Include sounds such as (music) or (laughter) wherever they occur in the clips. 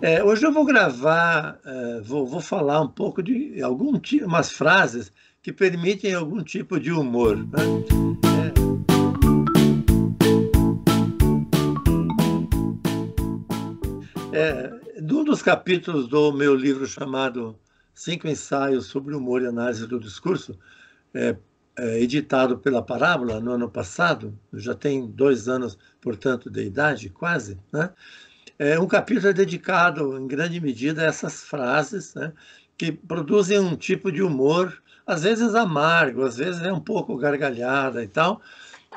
É, hoje eu vou gravar, é, vou, vou, falar um pouco de algum tipo, umas frases que permitem algum tipo de humor. Né? É, num é, dos capítulos do meu livro chamado Cinco Ensaios sobre Humor e Análise do Discurso, é, é, editado pela Parábola no ano passado, já tem dois anos, portanto, de idade, quase, né? É, um capítulo é dedicado, em grande medida, a essas frases né, que produzem um tipo de humor, às vezes amargo, às vezes é um pouco gargalhada e tal,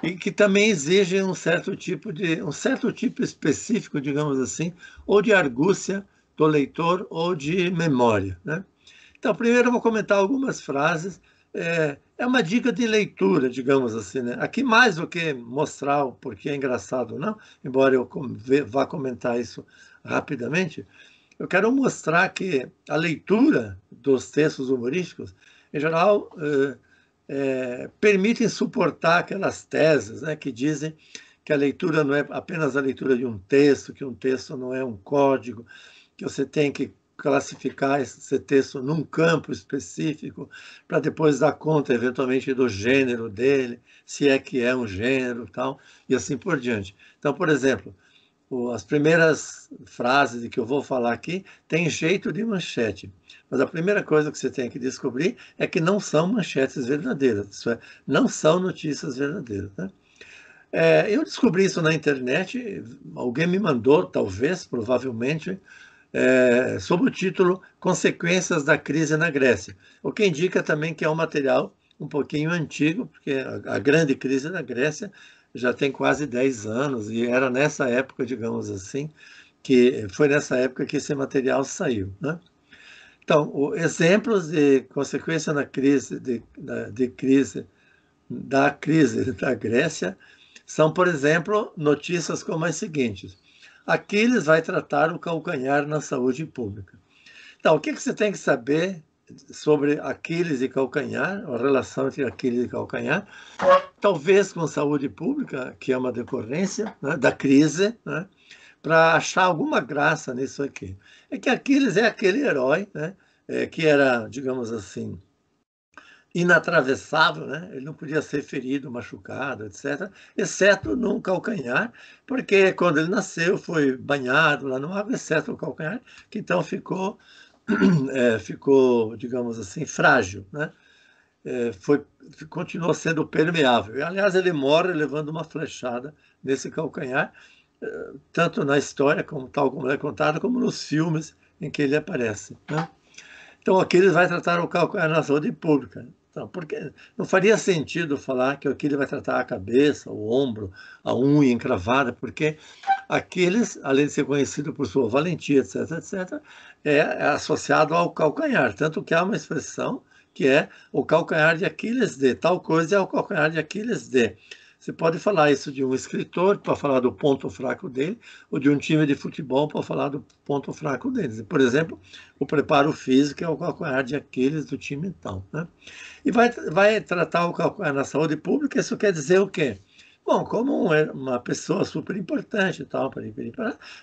e que também exigem um certo tipo de um certo tipo específico, digamos assim, ou de argúcia do leitor ou de memória. Né? Então, primeiro eu vou comentar algumas frases. É, é uma dica de leitura, digamos assim, né? Aqui mais do que mostrar o porquê é engraçado ou não, embora eu vá comentar isso rapidamente, eu quero mostrar que a leitura dos textos humorísticos, em geral, é, é, permitem suportar aquelas teses né, que dizem que a leitura não é apenas a leitura de um texto, que um texto não é um código, que você tem que classificar esse texto num campo específico, para depois dar conta, eventualmente, do gênero dele, se é que é um gênero tal, e assim por diante. Então, por exemplo, as primeiras frases de que eu vou falar aqui têm jeito de manchete, mas a primeira coisa que você tem que descobrir é que não são manchetes verdadeiras, isso é, não são notícias verdadeiras. Né? É, eu descobri isso na internet, alguém me mandou, talvez, provavelmente, é, sob o título Consequências da Crise na Grécia, o que indica também que é um material um pouquinho antigo, porque a, a grande crise na Grécia já tem quase 10 anos e era nessa época, digamos assim, que foi nessa época que esse material saiu. Né? Então, o, exemplos de consequência na crise, de, da, de crise, da crise da Grécia são, por exemplo, notícias como as seguintes. Aquiles vai tratar o calcanhar na saúde pública. Então, o que, que você tem que saber sobre Aquiles e calcanhar, a relação entre Aquiles e calcanhar, talvez com saúde pública, que é uma decorrência né, da crise, né, para achar alguma graça nisso aqui. É que Aquiles é aquele herói né, é, que era, digamos assim, inatravessável, né? ele não podia ser ferido, machucado, etc., exceto num calcanhar, porque quando ele nasceu foi banhado lá no água, exceto o calcanhar, que então ficou, é, (clears throat) ficou digamos assim, frágil. Né? É, foi, continuou sendo permeável. E, aliás, ele morre levando uma flechada nesse calcanhar, eh, tanto na história, como tal como é contada, como nos filmes em que ele aparece. Né? Então, ele vai tratar o calcanhar na saúde pública. Então, porque não faria sentido falar que Aquiles vai tratar a cabeça, o ombro, a unha encravada, porque Aquiles, além de ser conhecido por sua valentia, etc., etc., é, é associado ao calcanhar. Tanto que há uma expressão que é o calcanhar de Aquiles de tal coisa é o calcanhar de Aquiles de. Você pode falar isso de um escritor para falar do ponto fraco dele, ou de um time de futebol para falar do ponto fraco deles. Por exemplo, o preparo físico é o calcanhar de Aquiles do time então. Né? E vai, vai tratar o calcanhar na saúde pública, isso quer dizer o quê? Bom, como uma pessoa super importante e tal,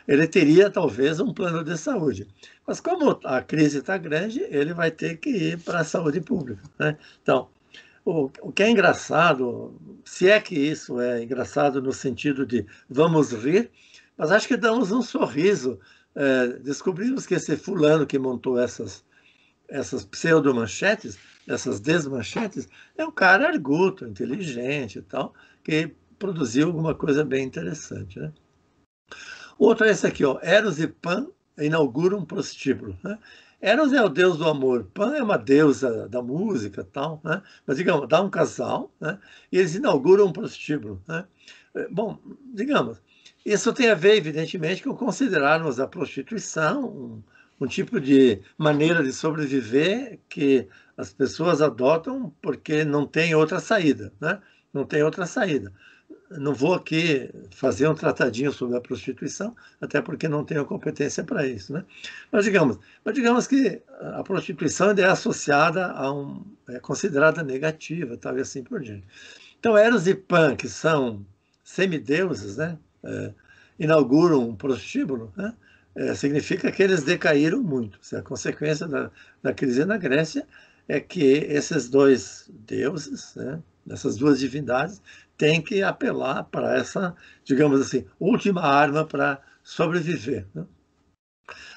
ele teria talvez um plano de saúde. Mas como a crise está grande, ele vai ter que ir para a saúde pública. Né? Então, o, que é engraçado, se é que isso é engraçado no sentido de vamos rir, mas acho que damos um sorriso. É, descobrimos que esse fulano que montou essas, essas pseudo-manchetes, essas desmanchetes, é um cara arguto, inteligente e tal, que produziu alguma coisa bem interessante. Né? Outro é esse aqui, ó, Eros e Pan inauguram um prostíbulo. Né? Eros é o deus do amor, Pan é uma deusa da música tal, né? Mas, digamos, dá um casal, né? E eles inauguram um prostíbulo, né? Eh, bom, digamos, isso tem a ver, evidentemente, com considerarmos a prostituição um, um tipo de maneira de sobreviver que as pessoas adotam porque não tem outra saída, né? Não tem outra saída não vou aqui fazer um tratadinho sobre a prostituição, até porque não tenho competência para isso, né? Mas digamos, mas digamos que a prostituição ainda é associada a um é considerada negativa, talvez assim por diante. Então Eros e Pan, que são semideuses, né? É, inauguram um prostíbulo, né? É, significa que eles decaíram muito. Seja, a consequência da, da crise na Grécia é que esses dois deuses, né, essas duas divindades, tem que apelar para essa, digamos assim, última arma para sobreviver. Né?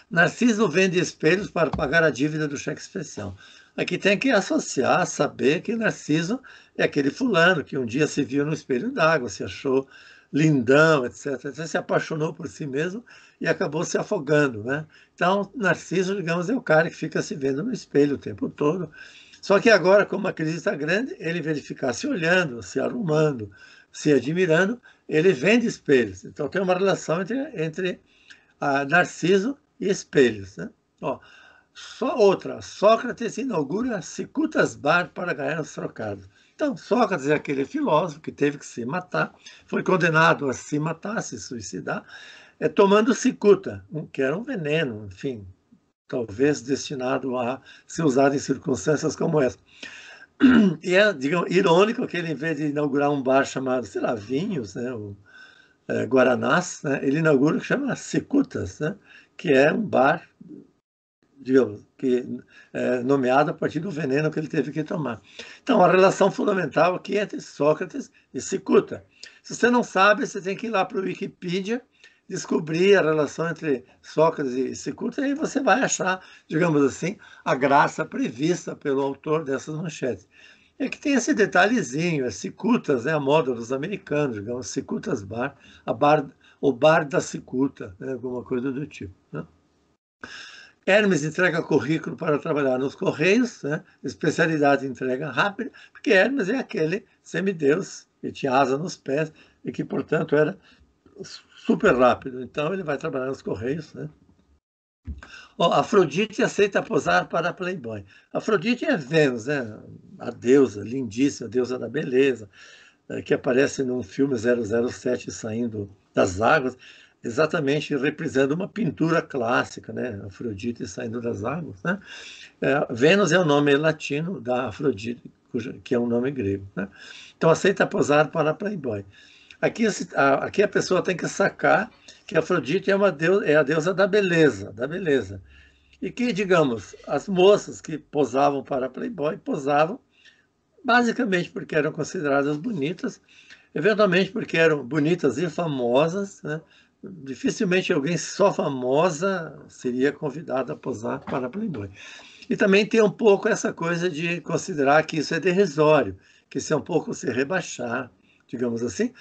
Narciso vende espelhos para pagar a dívida do cheque especial. Aqui tem que associar, saber que Narciso é aquele fulano que um dia se viu no espelho d'água, se achou lindão, etc, etc. Se apaixonou por si mesmo e acabou se afogando. Né? Então, Narciso, digamos, é o cara que fica se vendo no espelho o tempo todo só que agora, como a crise está grande, ele, ele ficar se olhando, se arrumando, se admirando, ele vende espelhos. Então tem uma relação entre, entre a ah, Narciso e espelhos. Né? Ó, só outra, Sócrates inaugura cicutas bar para ganhar os trocados. Então, Sócrates é aquele filósofo que teve que se matar, foi condenado a se matar, a se suicidar, é, tomando cicuta, que era um veneno, enfim, talvez destinado a ser usado em circunstâncias como essa. (clears throat) E é, digamos, irônico que ele, em vez de inaugurar um bar chamado, sei lá, Vinhos, né, o é, Guaranás, né, ele inaugura o que chama Cicutas, né, que é um bar, digamos, que, é, nomeado a partir do veneno que ele teve que tomar. Então, a relação fundamental aqui é entre Sócrates e Cicuta. Se você não sabe, você tem que ir lá para o Wikipedia descobrir a relação entre Sócrates e Securta, e aí você vai achar, digamos assim, a graça prevista pelo autor dessas manchetes. É que tem esse detalhezinho, as é cicutas, né, a moda dos americanos, digamos, cicutas bar, a bar, o bar da cicuta, né, alguma coisa do tipo. Né? Hermes entrega currículo para trabalhar nos Correios, né? especialidade entrega rápida, porque Hermes é aquele semideus que tinha asa nos pés e que, portanto, era super rápido. Então ele vai trabalhar nos Correios, né? Oh, Afrodite aceita posar para Playboy. Afrodite é Vênus, né? A deusa lindíssima, a deusa da beleza, eh, que aparece num filme 007 saindo das águas, exatamente reprisando uma pintura clássica, né? Afrodite saindo das águas, né? É, Vênus é o nome latino da Afrodite, que é um nome grego, né? Então aceita posar para Playboy. Aqui, a, aqui a pessoa tem que sacar que Afrodite é, uma deusa, é a deusa da beleza, da beleza. E que, digamos, as moças que posavam para Playboy posavam basicamente porque eram consideradas bonitas, eventualmente porque eram bonitas e famosas. Né? Dificilmente alguém só famosa seria convidada a posar para Playboy. E também tem um pouco essa coisa de considerar que isso é derrisório, que isso é um pouco se rebaixar, digamos assim,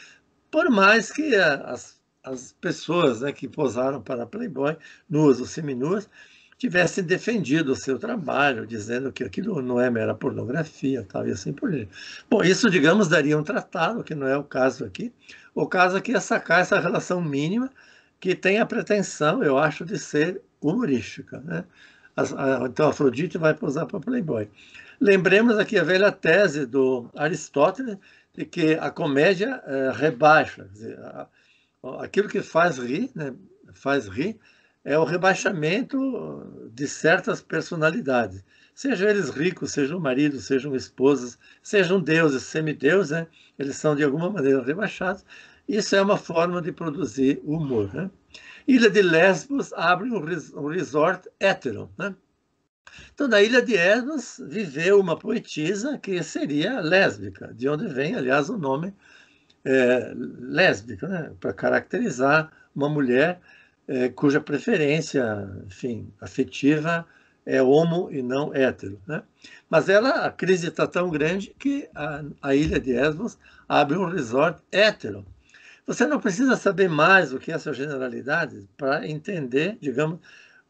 por mais que eh, as, as pessoas né, que posaram para Playboy, nuas ou seminuas, tivessem defendido o seu trabalho, dizendo que aquilo não é mera pornografia tal, e assim por diante. Bom, isso, digamos, daria um tratado, que não é o caso aqui. O caso aqui é sacar essa relação mínima, que tem a pretensão, eu acho, de ser humorística. Né? Então, Afrodite vai posar para Playboy. Lembremos aqui a velha tese do Aristóteles, de que a comédia é, rebaixa. Dizer, a, aquilo que faz rir, né, faz rir, é o rebaixamento de certas personalidades. Sejam eles ricos, sejam maridos, sejam esposas, sejam deuses, semideuses, né, eles são de alguma maneira rebaixados. Isso é uma forma de produzir humor. Né? Ilha de Lesbos abre um resort hétero, né? Então, na Ilha de Hermas, viveu uma poetisa que seria lésbica, de onde vem, aliás, o nome é, lésbica, né? para caracterizar uma mulher é, cuja preferência, enfim, afetiva é homo e não hétero. Né? Mas ela, a crise está tão grande que a, a ilha de Lesbos abre um resort hétero. Você não precisa saber mais o que é essa generalidade para entender, digamos,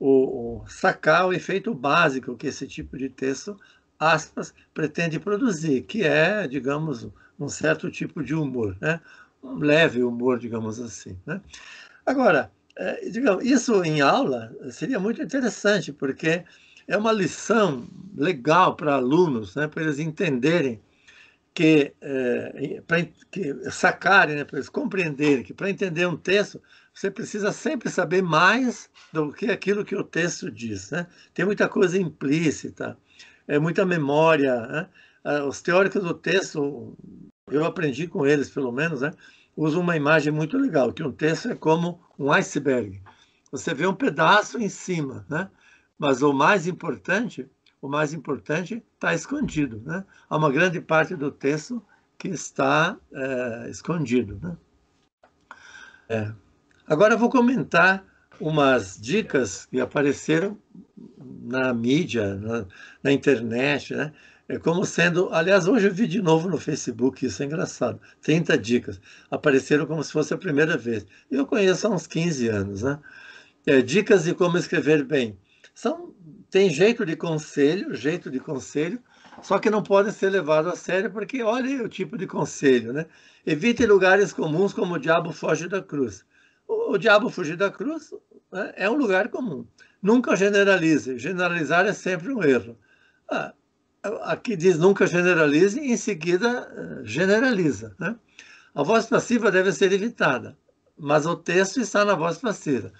o, o, sacar o efeito básico que esse tipo de texto, aspas, pretende produzir, que é, digamos, um certo tipo de humor, né? um leve humor, digamos assim. Né? Agora, é, digamos, isso em aula seria muito interessante, porque é uma lição legal para alunos, né, para eles entenderem que, é, para que sacarem, né, para eles compreenderem que para entender um texto você precisa sempre saber mais do que aquilo que o texto diz. Né? Tem muita coisa implícita, é muita memória. Né? Ah, os teóricos do texto, eu aprendi com eles, pelo menos, né? usam uma imagem muito legal, que um texto é como um iceberg. Você vê um pedaço em cima, né? mas o mais importante o mais importante está escondido. Né? Há uma grande parte do texto que está é, escondido. Né? É. Agora eu vou comentar umas dicas que apareceram na mídia, na, na internet, né? É como sendo, aliás, hoje eu vi de novo no Facebook, isso é engraçado, 30 dicas, apareceram como se fosse a primeira vez. Eu conheço há uns 15 anos, né? É, dicas de como escrever bem. São, tem jeito de conselho, jeito de conselho, só que não podem ser levados a sério, porque olha o tipo de conselho, né? Evite lugares comuns como o diabo foge da cruz o, diabo fugir da cruz né, é um lugar comum. Nunca generalize. Generalizar é sempre um erro. Ah, aqui diz nunca generalize e em seguida eh, generaliza. Né? A voz passiva deve ser evitada, mas o texto está na voz passiva.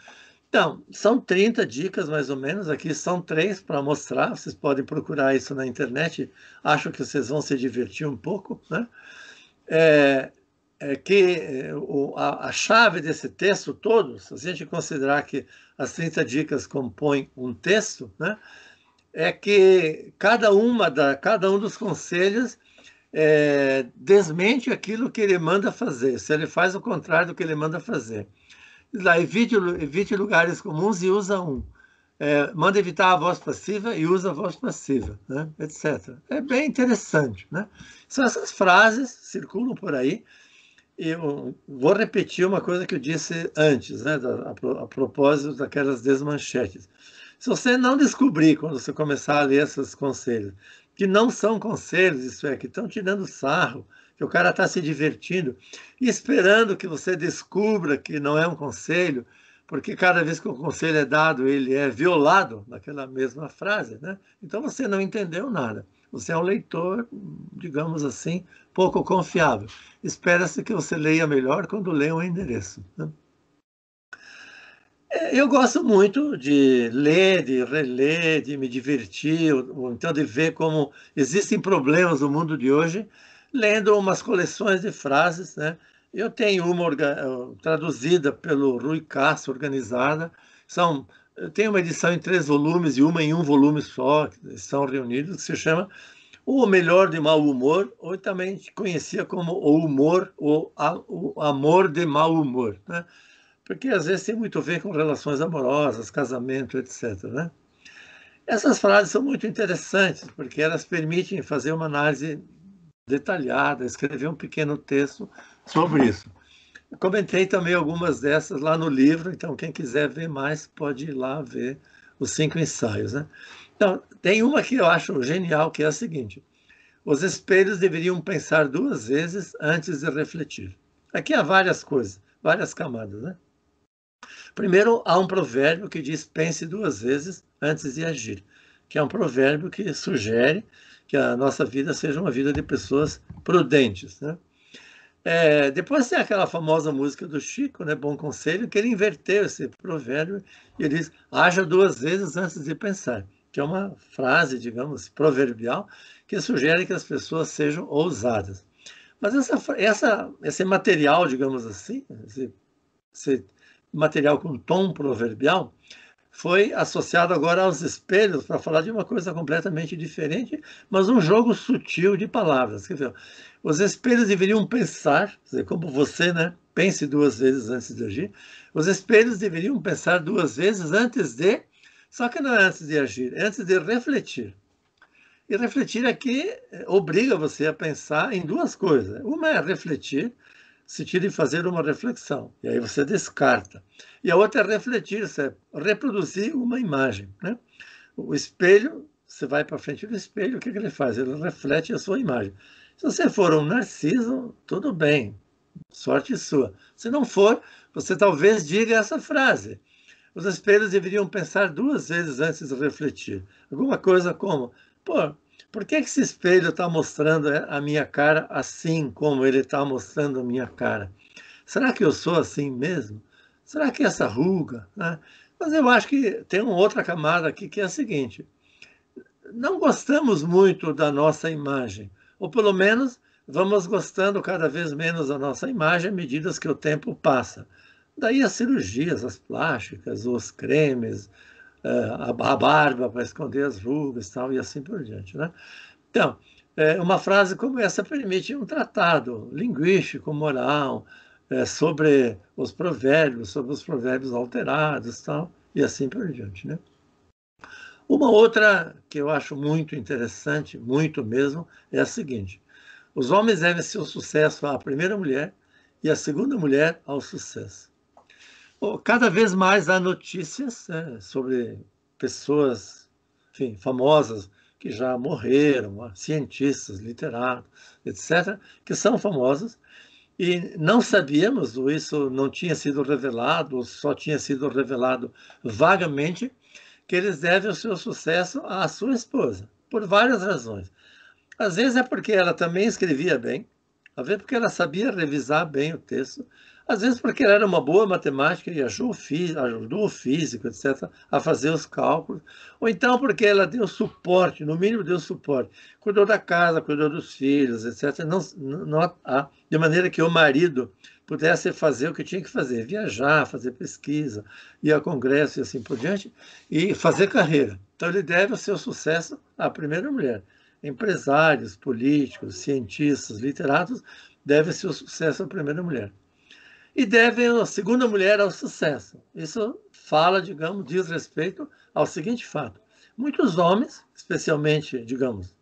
Então, são 30 dicas mais ou menos, aqui são três para mostrar, vocês podem procurar isso na internet, acho que vocês vão se divertir um pouco. Né? É, é que é, a, a, chave desse texto todo, se a gente considerar que as 30 dicas compõem um texto, né, é que cada, uma da, cada um dos conselhos é, desmente aquilo que ele manda fazer, se ele faz o contrário do que ele manda fazer. Lá, evite, evite lugares comuns e usa um. É, manda evitar a voz passiva e usa a voz passiva, né, etc. É bem interessante. Né? São essas frases, circulam por aí, eu vou repetir uma coisa que eu disse antes, né, a, a propósito daquelas desmanchetes. Se você não descobrir, quando você começar a ler esses conselhos, que não são conselhos, isso é, que estão tirando sarro, que o cara está se divertindo, e esperando que você descubra que não é um conselho, porque cada vez que o conselho é dado, ele é violado naquela mesma frase, né? Então você não entendeu nada. Você é um leitor, digamos assim, pouco confiável. Espera-se que você leia melhor quando lê um endereço. Né? É, eu gosto muito de ler, de reler, de me divertir, ou então de ver como existem problemas no mundo de hoje, lendo umas coleções de frases. Né? Eu tenho uma eh, traduzida pelo Rui Castro, organizada, são tem uma edição em três volumes e uma em um volume só, que estão reunidos, que se chama O Melhor de Mau Humor, ou também conhecia como O Humor, ou O Amor de Mau Humor, né? porque às vezes tem muito a ver com relações amorosas, casamento, etc. Né? Essas frases são muito interessantes, porque elas permitem fazer uma análise detalhada, escrever um pequeno texto sobre isso. Comentei também algumas dessas lá no livro, então quem quiser ver mais pode ir lá ver os cinco ensaios. Né? Então, tem uma que eu acho genial, que é a seguinte: os espelhos deveriam pensar duas vezes antes de refletir. Aqui há várias coisas, várias camadas. Né? Primeiro, há um provérbio que diz pense duas vezes antes de agir, que é um provérbio que sugere que a nossa vida seja uma vida de pessoas prudentes. Né? É, depois tem aquela famosa música do Chico, né, Bom Conselho, que ele inverteu esse provérbio e ele diz: haja duas vezes antes de pensar, que é uma frase, digamos, proverbial, que sugere que as pessoas sejam ousadas. Mas essa, essa, esse material, digamos assim, esse, esse material com tom proverbial, foi associado agora aos espelhos para falar de uma coisa completamente diferente, mas um jogo sutil de palavras. Quer dizer, os espelhos deveriam pensar, dizer, como você, né? Pense duas vezes antes de agir. Os espelhos deveriam pensar duas vezes antes de, só que não é antes de agir, é antes de refletir. E refletir aqui é eh, obriga você a pensar em duas coisas. Né, uma é refletir sentido de fazer uma reflexão. E aí você descarta. E a outra é refletir, é reproduzir uma imagem. Né? O espelho, você vai para frente do espelho, o que, que ele faz? Ele reflete a sua imagem. Se você for um narciso, tudo bem, sorte sua. Se não for, você talvez diga essa frase. Os espelhos deveriam pensar duas vezes antes de refletir. Alguma coisa como, pô, por que esse espelho está mostrando é, a minha cara assim como ele está mostrando a minha cara? Será que eu sou assim mesmo? Será que essa ruga? Né? Mas eu acho que tem uma outra camada aqui que é a seguinte: não gostamos muito da nossa imagem, ou pelo menos vamos gostando cada vez menos da nossa imagem à medida que o tempo passa. Daí as cirurgias, as plásticas, os cremes, é, a barba para esconder as rugas tal, e assim por diante. Né? Então, é, uma frase como essa permite um tratado linguístico, moral, é, sobre os provérbios, sobre os provérbios alterados tal, e assim por diante. Né? Uma outra que eu acho muito interessante, muito mesmo, é a seguinte. Os homens devem seu sucesso à primeira mulher e a segunda mulher ao sucesso. Cada vez mais há notícias né, sobre pessoas enfim, famosas que já morreram, cientistas, literatos, etc., que são famosas, e não sabíamos, ou isso não tinha sido revelado, ou só tinha sido revelado vagamente, que eles devem o seu sucesso à sua esposa, por várias razões. Às vezes é porque ela também escrevia bem, às vezes é porque ela sabia revisar bem o texto, às vezes porque ela era uma boa matemática e ajudou o físico, etc., a fazer os cálculos, ou então porque ela deu suporte, no mínimo deu suporte, cuidou da casa, cuidou dos filhos, etc., não, não, de maneira que o marido pudesse fazer o que tinha que fazer, viajar, fazer pesquisa, ir a congresso e assim por diante, e fazer carreira. Então ele deve o seu sucesso à primeira mulher. Empresários, políticos, cientistas, literatos, deve o seu sucesso à primeira mulher e devem a segunda mulher ao sucesso. Isso fala, digamos, diz respeito ao seguinte fato. Muitos homens, especialmente, digamos,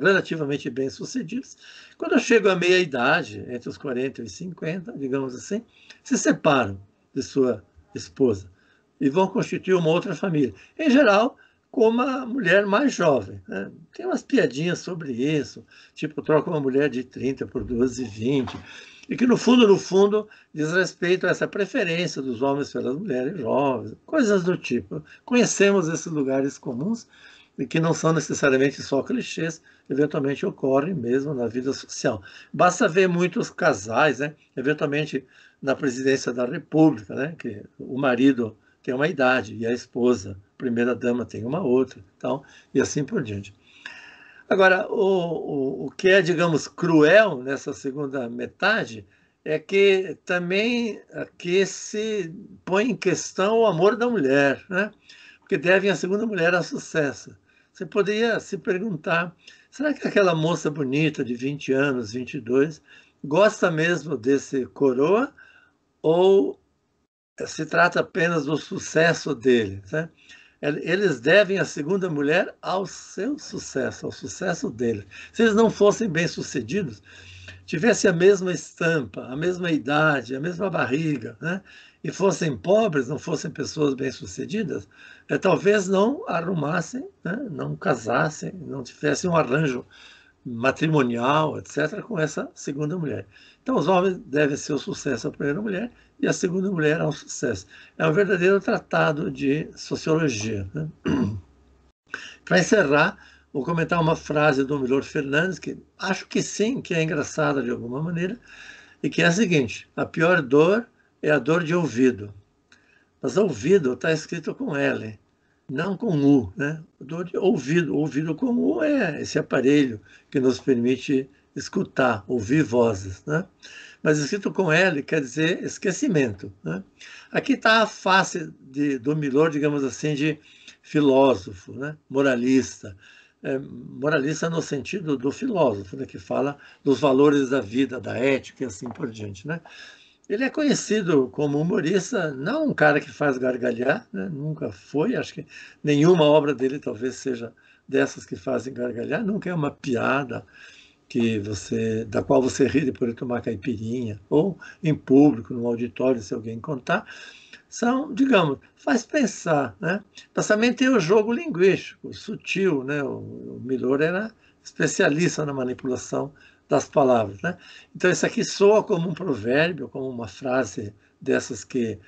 relativamente bem-sucedidos, quando chegam à meia-idade, entre os 40 e 50, digamos assim, se separam de sua esposa e vão constituir uma outra família. Em geral, com uma mulher mais jovem. Né? Tem umas piadinhas sobre isso, tipo, troca uma mulher de 30 por 12 e 20 e que no fundo, no fundo, diz respeito a essa preferência dos homens pelas mulheres jovens, coisas do tipo. Conhecemos esses lugares comuns e que não são necessariamente só clichês, eventualmente ocorrem mesmo na vida social. Basta ver muitos casais, né? eventualmente na presidência da República, né? que o marido tem uma idade e a esposa, primeira dama, tem uma outra, então, e assim por diante. Agora, o, o, o que é, digamos, cruel nessa segunda metade é que também aqui é se põe em questão o amor da mulher, né? porque devem a segunda mulher a sucesso. Você poderia se perguntar, será que aquela moça bonita de 20 anos, 22, gosta mesmo desse coroa ou se trata apenas do sucesso dele? Né? eles devem a segunda mulher ao seu sucesso, ao sucesso deles. Se eles não fossem bem-sucedidos, tivessem a mesma estampa, a mesma idade, a mesma barriga, né? e fossem pobres, não fossem pessoas bem-sucedidas, é, talvez não arrumassem, né? não casassem, não tivessem um arranjo matrimonial, etc., com essa segunda mulher. Então, os homens devem ser o sucesso à primeira mulher e a segunda mulher é um sucesso. É um verdadeiro tratado de sociologia. Né? (clears throat) Para encerrar, vou comentar uma frase do Milor Fernandes, que acho que sim, que é engraçada de alguma maneira, e que é a seguinte: a pior dor é a dor de ouvido. Mas ouvido está escrito com L não com U, né? dor de ouvido. Ouvido com U é esse aparelho que nos permite escutar, ouvir vozes. Né? Mas escrito com L quer dizer esquecimento. Né? Aqui está a face de, do Milor, digamos assim, de filósofo, né? moralista. É, moralista no sentido do filósofo, né? que fala dos valores da vida, da ética e assim por diante. Né? Ele é conhecido como humorista, não um cara que faz gargalhar, né? nunca foi, acho que nenhuma obra dele talvez seja dessas que fazem gargalhar, nunca é uma piada que você da qual você ri depois de tomar caipirinha, ou em público, no auditório, se alguém contar, são, digamos, faz pensar. Né? Também tem é o jogo linguístico, sutil, né? o, o Milor era especialista na manipulação das palavras. Né? Então, isso aqui soa como um provérbio, como uma frase dessas que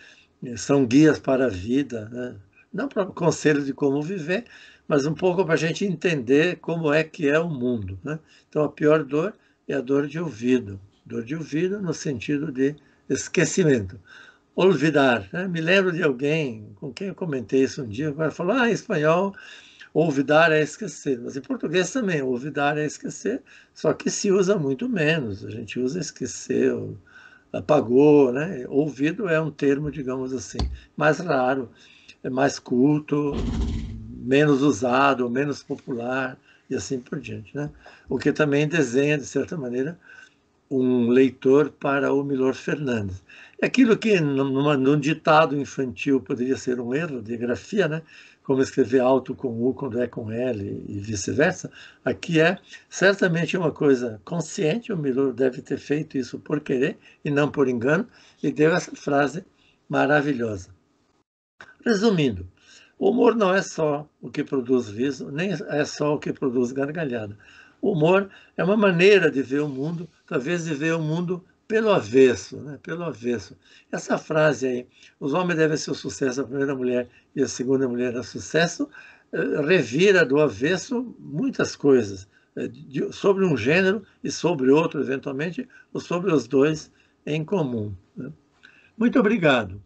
eh, são guias para a vida, né? não para conselho de como viver, mas um pouco para a gente entender como é que é o mundo. Né? Então, a pior dor é a dor de ouvido. Dor de ouvido no sentido de esquecimento. Olvidar. Né? Me lembro de alguém com quem eu comentei isso um dia, o cara falou, ah, espanhol Olvidar é esquecer, mas em português também, olvidar é esquecer, só que se usa muito menos. A gente usa esqueceu, apagou, né? Ouvido é um termo, digamos assim, mais raro, é mais culto, menos usado, menos popular e assim por diante, né? O que também desenha, de certa maneira, um leitor para o Milor Fernandes. É aquilo que numa, num ditado infantil poderia ser um erro de grafia, né? como escrever alto com U quando é com L e vice-versa, aqui é certamente uma coisa consciente, o Miller deve ter feito isso por querer e não por engano, e deu essa frase maravilhosa. Resumindo, o humor não é só o que produz riso, nem é só o que produz gargalhada. O humor é uma maneira de ver o mundo, talvez de ver o mundo pelo avesso, né? pelo avesso. Essa frase aí, os homens devem ser o sucesso, a primeira mulher e a segunda mulher é sucesso, eh, revira do avesso muitas coisas, eh, sobre um gênero e sobre outro, eventualmente, ou sobre os dois em comum. Né? Muito obrigado.